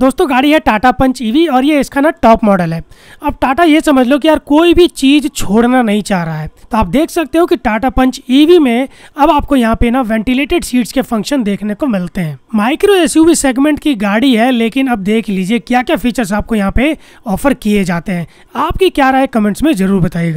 दोस्तों गाड़ी है टाटा पंच ईवी e और ये इसका ना टॉप मॉडल है अब टाटा ये समझ लो कि यार कोई भी चीज़ छोड़ना नहीं चाह रहा है तो आप देख सकते हो कि टाटा पंच ईवी e में अब आपको यहाँ पे ना वेंटिलेटेड सीट्स के फंक्शन देखने को मिलते हैं माइक्रो एसयूवी सेगमेंट की गाड़ी है लेकिन अब देख लीजिए क्या क्या फीचर्स आपको यहाँ पे ऑफर किए जाते हैं आपकी क्या राय कमेंट्स में जरूर बताइएगा